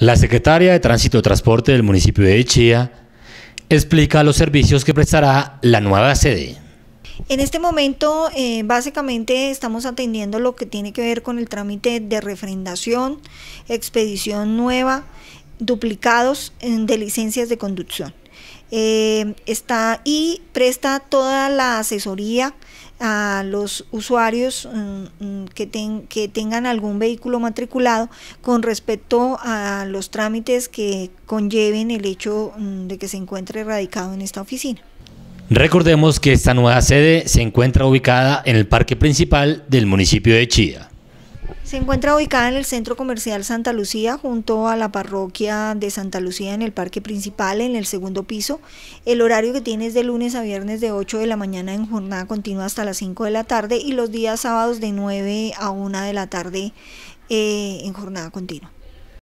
La secretaria de Tránsito y Transporte del municipio de Echía explica los servicios que prestará la nueva sede. En este momento, eh, básicamente, estamos atendiendo lo que tiene que ver con el trámite de refrendación, expedición nueva, duplicados eh, de licencias de conducción. Eh, está y presta toda la asesoría a los usuarios mm, mm, que, que, tengan algún vehículo matriculado con respecto a los trámites que conlleven el hecho mm, de que se encuentre radicado en esta oficina. Recordemos que esta nueva sede se encuentra ubicada en el parque principal del municipio de Chía. Se encuentra ubicada en el Centro Comercial Santa Lucía, junto a la parroquia de Santa Lucía en el Parque Principal, en el segundo piso. El horario que tiene es de lunes a viernes de 8 de la mañana en jornada continua hasta las 5 de la tarde y los días sábados de 9 a 1 de la tarde eh, en jornada continua.